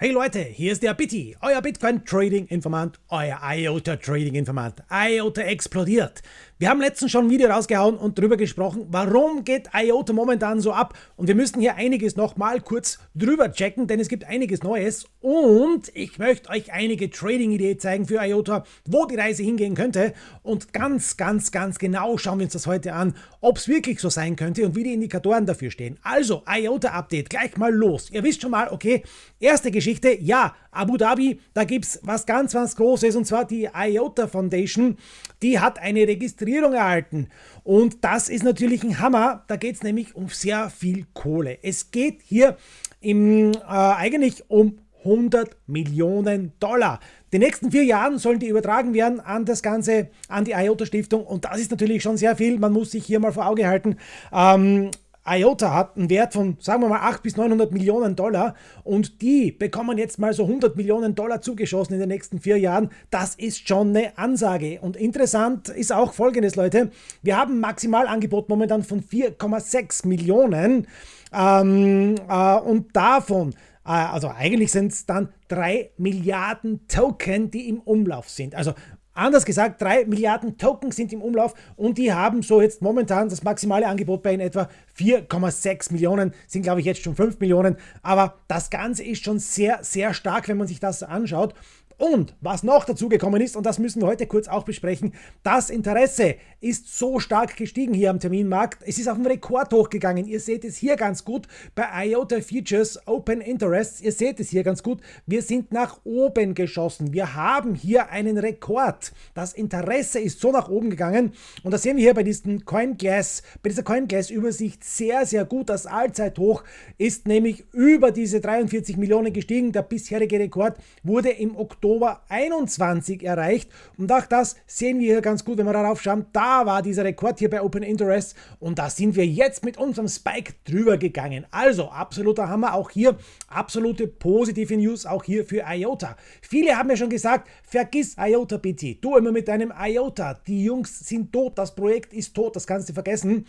Hey Leute, hier ist der Bitty, euer Bitcoin Trading Informant, euer IOTA Trading Informant. IOTA explodiert. Wir haben letztens schon ein Video rausgehauen und drüber gesprochen, warum geht IOTA momentan so ab und wir müssen hier einiges nochmal kurz drüber checken, denn es gibt einiges Neues und ich möchte euch einige Trading-Ideen zeigen für IOTA, wo die Reise hingehen könnte und ganz, ganz, ganz genau schauen wir uns das heute an, ob es wirklich so sein könnte und wie die Indikatoren dafür stehen. Also, IOTA-Update, gleich mal los. Ihr wisst schon mal, okay, erste Geschichte, ja, Abu Dhabi, da gibt es was ganz, was Großes und zwar die IOTA Foundation, die hat eine Registrierung erhalten. Und das ist natürlich ein Hammer, da geht es nämlich um sehr viel Kohle. Es geht hier im, äh, eigentlich um 100 Millionen Dollar. Die nächsten vier Jahren sollen die übertragen werden an das Ganze, an die IOTA-Stiftung und das ist natürlich schon sehr viel. Man muss sich hier mal vor Auge halten. Ähm, IOTA hat einen Wert von, sagen wir mal, 8 bis 900 Millionen Dollar und die bekommen jetzt mal so 100 Millionen Dollar zugeschossen in den nächsten vier Jahren. Das ist schon eine Ansage. Und interessant ist auch Folgendes, Leute. Wir haben ein Maximalangebot momentan von 4,6 Millionen ähm, äh, und davon äh, also eigentlich sind es dann 3 Milliarden Token, die im Umlauf sind. Also Anders gesagt, 3 Milliarden Token sind im Umlauf und die haben so jetzt momentan das maximale Angebot bei in etwa 4,6 Millionen, sind glaube ich jetzt schon 5 Millionen, aber das Ganze ist schon sehr, sehr stark, wenn man sich das anschaut. Und was noch dazu gekommen ist, und das müssen wir heute kurz auch besprechen, das Interesse ist so stark gestiegen hier am Terminmarkt. Es ist auf den Rekord hochgegangen. Ihr seht es hier ganz gut bei IOTA Futures Open Interests. Ihr seht es hier ganz gut. Wir sind nach oben geschossen. Wir haben hier einen Rekord. Das Interesse ist so nach oben gegangen. Und das sehen wir hier bei diesem CoinGlass, bei dieser CoinGlass-Übersicht sehr, sehr gut. Das Allzeithoch ist nämlich über diese 43 Millionen gestiegen. Der bisherige Rekord wurde im Oktober Oktober 21 erreicht. Und auch das sehen wir hier ganz gut, wenn wir darauf schauen. Da war dieser Rekord hier bei Open Interest und da sind wir jetzt mit unserem Spike drüber gegangen. Also absoluter Hammer, auch hier absolute positive News, auch hier für IOTA. Viele haben ja schon gesagt, vergiss IOTA bitte, du immer mit deinem IOTA, die Jungs sind tot, das Projekt ist tot, das kannst du vergessen.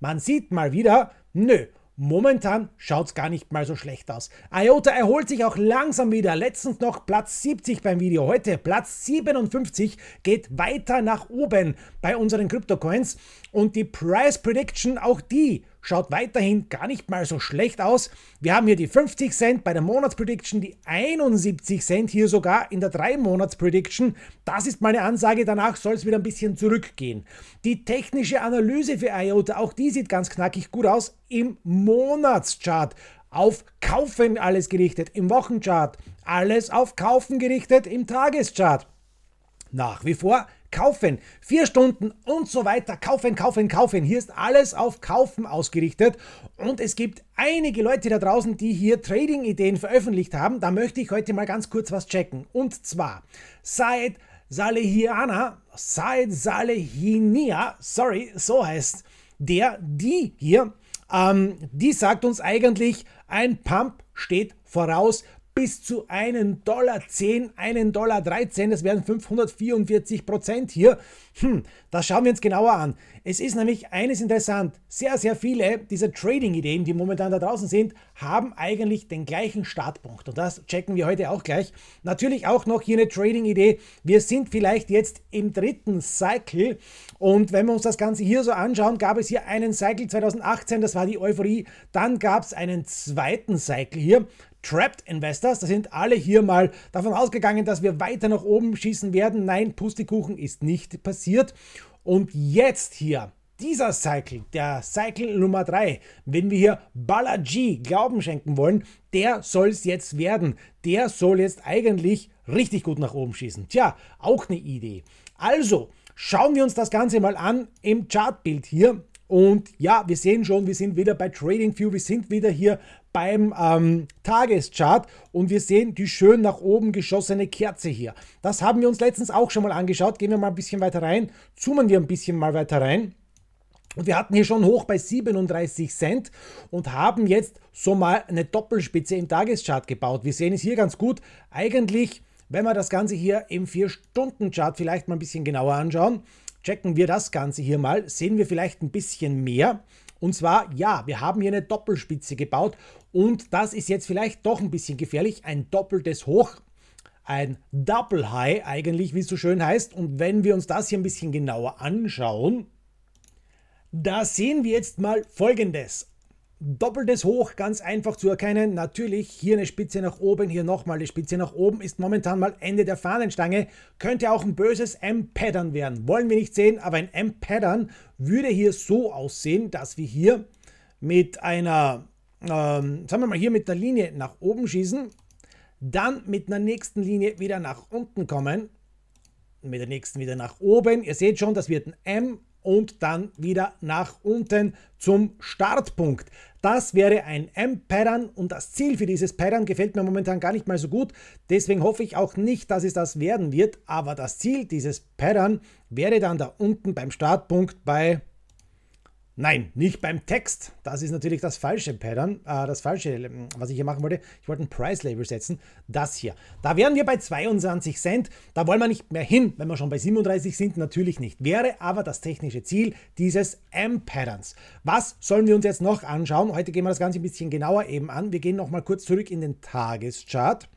Man sieht mal wieder, nö, Momentan schaut's gar nicht mal so schlecht aus. IOTA erholt sich auch langsam wieder. Letztens noch Platz 70 beim Video. Heute Platz 57 geht weiter nach oben bei unseren Crypto-Coins. Und die Price Prediction, auch die schaut weiterhin gar nicht mal so schlecht aus. Wir haben hier die 50 Cent bei der Monatsprediction, die 71 Cent hier sogar in der 3-Monats-Prediction. Das ist meine Ansage, danach soll es wieder ein bisschen zurückgehen. Die technische Analyse für IOTA, auch die sieht ganz knackig gut aus im Monatschart. Auf Kaufen alles gerichtet, im Wochenchart alles auf Kaufen gerichtet, im Tageschart. Nach wie vor kaufen, vier Stunden und so weiter, kaufen, kaufen, kaufen. Hier ist alles auf Kaufen ausgerichtet und es gibt einige Leute da draußen, die hier Trading-Ideen veröffentlicht haben. Da möchte ich heute mal ganz kurz was checken. Und zwar Said Salehiana, Said Salehinia, sorry, so heißt der, die hier, ähm, die sagt uns eigentlich, ein Pump steht voraus bis zu 1,10 Dollar, 1,13 Dollar, das wären 544 Prozent hier. Hm, das schauen wir uns genauer an. Es ist nämlich eines interessant. Sehr, sehr viele dieser Trading-Ideen, die momentan da draußen sind, haben eigentlich den gleichen Startpunkt. Und das checken wir heute auch gleich. Natürlich auch noch hier eine Trading-Idee. Wir sind vielleicht jetzt im dritten Cycle. Und wenn wir uns das Ganze hier so anschauen, gab es hier einen Cycle 2018, das war die Euphorie. Dann gab es einen zweiten Cycle hier. Trapped Investors. Da sind alle hier mal davon ausgegangen, dass wir weiter nach oben schießen werden. Nein, Pustekuchen ist nicht passiert passiert. Und jetzt hier, dieser Cycle, der Cycle Nummer 3, wenn wir hier Balaji Glauben schenken wollen, der soll es jetzt werden. Der soll jetzt eigentlich richtig gut nach oben schießen. Tja, auch eine Idee. Also, schauen wir uns das Ganze mal an im Chartbild hier. Und ja, wir sehen schon, wir sind wieder bei Trading View, wir sind wieder hier beim ähm, Tageschart und wir sehen die schön nach oben geschossene Kerze hier. Das haben wir uns letztens auch schon mal angeschaut. Gehen wir mal ein bisschen weiter rein, zoomen wir ein bisschen mal weiter rein. Und wir hatten hier schon hoch bei 37 Cent und haben jetzt so mal eine Doppelspitze im Tageschart gebaut. Wir sehen es hier ganz gut. Eigentlich, wenn wir das Ganze hier im 4-Stunden-Chart vielleicht mal ein bisschen genauer anschauen, checken wir das Ganze hier mal, sehen wir vielleicht ein bisschen mehr. Und zwar, ja, wir haben hier eine Doppelspitze gebaut und das ist jetzt vielleicht doch ein bisschen gefährlich, ein doppeltes Hoch, ein Double High eigentlich, wie es so schön heißt. Und wenn wir uns das hier ein bisschen genauer anschauen, da sehen wir jetzt mal Folgendes. Doppeltes Hoch, ganz einfach zu erkennen. Natürlich hier eine Spitze nach oben, hier nochmal eine Spitze nach oben. Ist momentan mal Ende der Fahnenstange. Könnte auch ein böses M-Pattern werden. Wollen wir nicht sehen, aber ein M-Pattern würde hier so aussehen, dass wir hier mit einer, ähm, sagen wir mal hier mit einer Linie nach oben schießen. Dann mit einer nächsten Linie wieder nach unten kommen. Mit der nächsten wieder nach oben. Ihr seht schon, das wird ein M und dann wieder nach unten zum Startpunkt. Das wäre ein M-Pattern und das Ziel für dieses Pattern gefällt mir momentan gar nicht mal so gut. Deswegen hoffe ich auch nicht, dass es das werden wird. Aber das Ziel dieses Pattern wäre dann da unten beim Startpunkt bei Nein, nicht beim Text. Das ist natürlich das falsche Pattern, äh, das falsche, ähm, was ich hier machen wollte. Ich wollte ein Price Label setzen, das hier. Da wären wir bei 22 Cent. Da wollen wir nicht mehr hin, wenn wir schon bei 37 sind, natürlich nicht. Wäre aber das technische Ziel dieses M-Patterns. Was sollen wir uns jetzt noch anschauen? Heute gehen wir das Ganze ein bisschen genauer eben an. Wir gehen nochmal kurz zurück in den Tageschart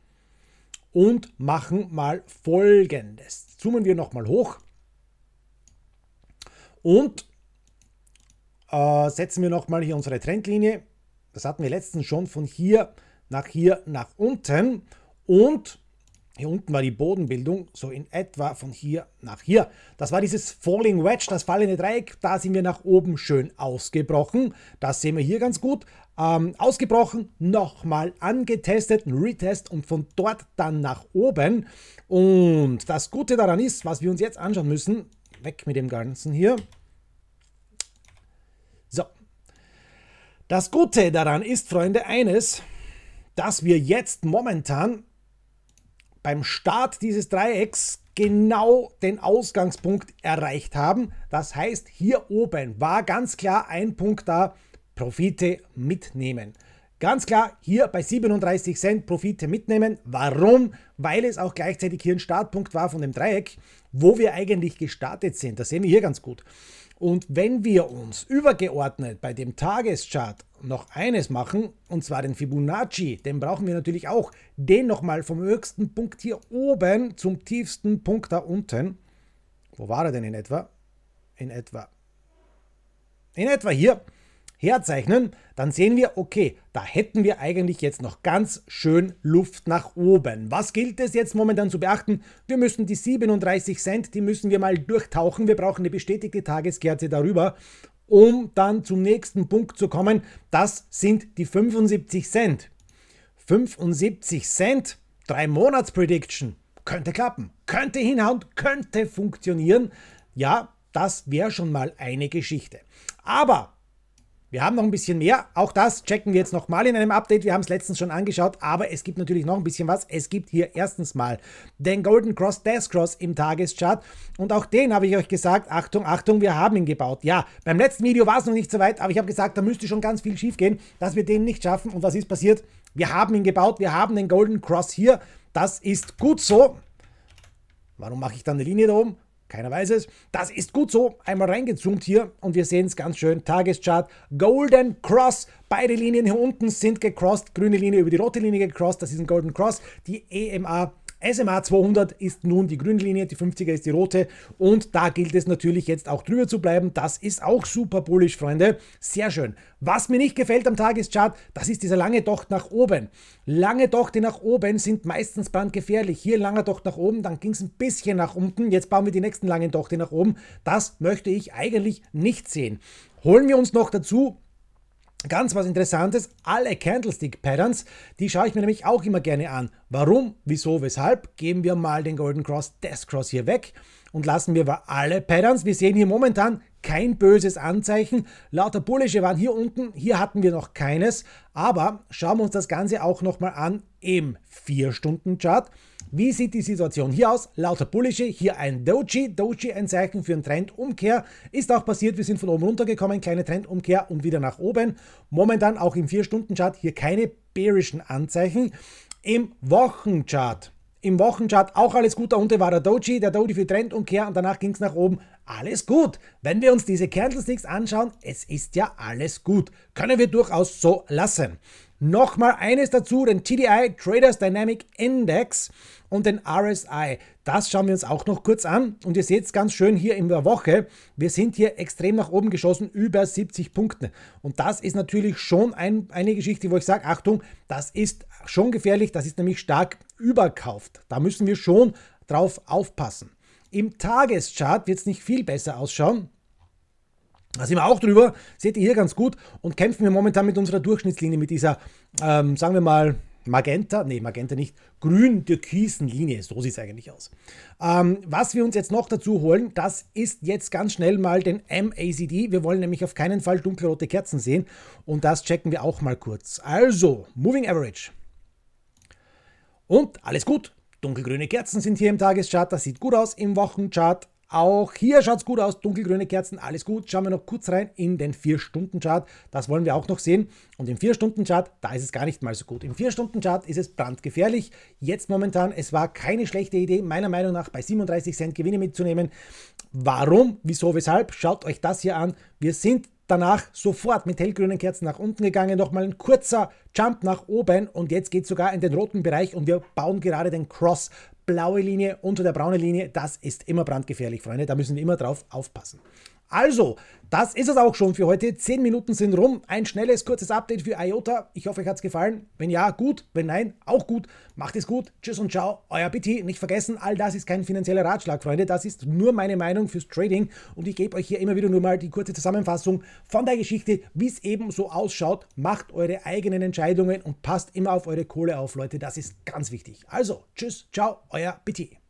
und machen mal Folgendes. Zoomen wir nochmal hoch und äh, setzen wir nochmal hier unsere Trendlinie. Das hatten wir letztens schon von hier nach hier nach unten. Und hier unten war die Bodenbildung, so in etwa von hier nach hier. Das war dieses Falling Wedge, das fallende Dreieck. Da sind wir nach oben schön ausgebrochen. Das sehen wir hier ganz gut. Ähm, ausgebrochen, nochmal angetestet, ein Retest und von dort dann nach oben. Und das Gute daran ist, was wir uns jetzt anschauen müssen, weg mit dem Ganzen hier, Das Gute daran ist, Freunde, eines, dass wir jetzt momentan beim Start dieses Dreiecks genau den Ausgangspunkt erreicht haben. Das heißt, hier oben war ganz klar ein Punkt da, Profite mitnehmen. Ganz klar, hier bei 37 Cent Profite mitnehmen. Warum? Weil es auch gleichzeitig hier ein Startpunkt war von dem Dreieck, wo wir eigentlich gestartet sind. Das sehen wir hier ganz gut. Und wenn wir uns übergeordnet bei dem Tageschart noch eines machen, und zwar den Fibonacci, den brauchen wir natürlich auch, den nochmal vom höchsten Punkt hier oben zum tiefsten Punkt da unten. Wo war er denn in etwa? In etwa. In etwa hier herzeichnen, dann sehen wir, okay, da hätten wir eigentlich jetzt noch ganz schön Luft nach oben. Was gilt es jetzt momentan zu beachten? Wir müssen die 37 Cent, die müssen wir mal durchtauchen. Wir brauchen eine bestätigte Tageskerze darüber, um dann zum nächsten Punkt zu kommen. Das sind die 75 Cent. 75 Cent, 3 Monats Prediction. Könnte klappen, könnte hinhauen, könnte funktionieren. Ja, das wäre schon mal eine Geschichte. Aber wir haben noch ein bisschen mehr. Auch das checken wir jetzt nochmal in einem Update. Wir haben es letztens schon angeschaut, aber es gibt natürlich noch ein bisschen was. Es gibt hier erstens mal den Golden Cross Death Cross im Tageschart. Und auch den habe ich euch gesagt, Achtung, Achtung, wir haben ihn gebaut. Ja, beim letzten Video war es noch nicht so weit, aber ich habe gesagt, da müsste schon ganz viel schief gehen, dass wir den nicht schaffen. Und was ist passiert? Wir haben ihn gebaut. Wir haben den Golden Cross hier. Das ist gut so. Warum mache ich dann eine Linie da oben? Keiner weiß es. Das ist gut so. Einmal reingezoomt hier und wir sehen es ganz schön. Tageschart, Golden Cross. Beide Linien hier unten sind gecrossed. Grüne Linie über die rote Linie gecrossed. Das ist ein Golden Cross. Die EMA SMA 200 ist nun die grüne Linie, die 50er ist die rote und da gilt es natürlich jetzt auch drüber zu bleiben. Das ist auch super bullish, Freunde. Sehr schön. Was mir nicht gefällt am Tageschart, das ist dieser lange Docht nach oben. Lange Dochte nach oben sind meistens brandgefährlich. Hier langer Docht nach oben, dann ging es ein bisschen nach unten. Jetzt bauen wir die nächsten langen Dochte nach oben. Das möchte ich eigentlich nicht sehen. Holen wir uns noch dazu Ganz was Interessantes, alle Candlestick-Patterns, die schaue ich mir nämlich auch immer gerne an. Warum, wieso, weshalb? Geben wir mal den Golden Cross, Death Cross hier weg und lassen wir mal alle Patterns. Wir sehen hier momentan kein böses Anzeichen. Lauter bullische waren hier unten, hier hatten wir noch keines. Aber schauen wir uns das Ganze auch nochmal an im 4-Stunden-Chart. Wie sieht die Situation hier aus? Lauter bullische, hier ein Doji. Doji ein Zeichen für einen Trendumkehr. Ist auch passiert, wir sind von oben runtergekommen, kleine Trendumkehr und wieder nach oben. Momentan auch im 4-Stunden-Chart hier keine bearischen Anzeichen. Im Wochenchart im Wochenchart auch alles gut. Da unten war der Doji, der Doji für Trendumkehr und danach ging es nach oben. Alles gut. Wenn wir uns diese Candlesticks anschauen, es ist ja alles gut. Können wir durchaus so lassen. Nochmal eines dazu, den TDI Traders Dynamic Index und den RSI. Das schauen wir uns auch noch kurz an. Und ihr seht es ganz schön hier in der Woche. Wir sind hier extrem nach oben geschossen, über 70 Punkte. Und das ist natürlich schon ein, eine Geschichte, wo ich sage, Achtung, das ist schon gefährlich. Das ist nämlich stark überkauft. Da müssen wir schon drauf aufpassen. Im Tageschart wird es nicht viel besser ausschauen. Da sind wir auch drüber, seht ihr hier ganz gut und kämpfen wir momentan mit unserer Durchschnittslinie, mit dieser, ähm, sagen wir mal, Magenta, nee, Magenta nicht, grün-türkisen Linie, so sieht es eigentlich aus. Ähm, was wir uns jetzt noch dazu holen, das ist jetzt ganz schnell mal den MACD. Wir wollen nämlich auf keinen Fall dunkelrote Kerzen sehen und das checken wir auch mal kurz. Also, Moving Average. Und alles gut. Dunkelgrüne Kerzen sind hier im Tageschart, das sieht gut aus. Im Wochenchart auch hier schaut es gut aus, dunkelgrüne Kerzen, alles gut. Schauen wir noch kurz rein in den 4-Stunden-Chart, das wollen wir auch noch sehen. Und im 4-Stunden-Chart, da ist es gar nicht mal so gut. Im 4-Stunden-Chart ist es brandgefährlich. Jetzt momentan, es war keine schlechte Idee, meiner Meinung nach bei 37 Cent Gewinne mitzunehmen. Warum, wieso, weshalb? Schaut euch das hier an. Wir sind danach sofort mit hellgrünen Kerzen nach unten gegangen, nochmal ein kurzer Jump nach oben und jetzt geht es sogar in den roten Bereich und wir bauen gerade den Cross blaue Linie unter der braunen Linie, das ist immer brandgefährlich, Freunde. Da müssen wir immer drauf aufpassen. Also, das ist es auch schon für heute. 10 Minuten sind rum. Ein schnelles, kurzes Update für IOTA. Ich hoffe, euch hat es gefallen. Wenn ja, gut. Wenn nein, auch gut. Macht es gut. Tschüss und ciao. Euer BT. Nicht vergessen, all das ist kein finanzieller Ratschlag, Freunde. Das ist nur meine Meinung fürs Trading. Und ich gebe euch hier immer wieder nur mal die kurze Zusammenfassung von der Geschichte, wie es eben so ausschaut. Macht eure eigenen Entscheidungen und passt immer auf eure Kohle auf, Leute. Das ist ganz wichtig. Also, tschüss, ciao, euer BT.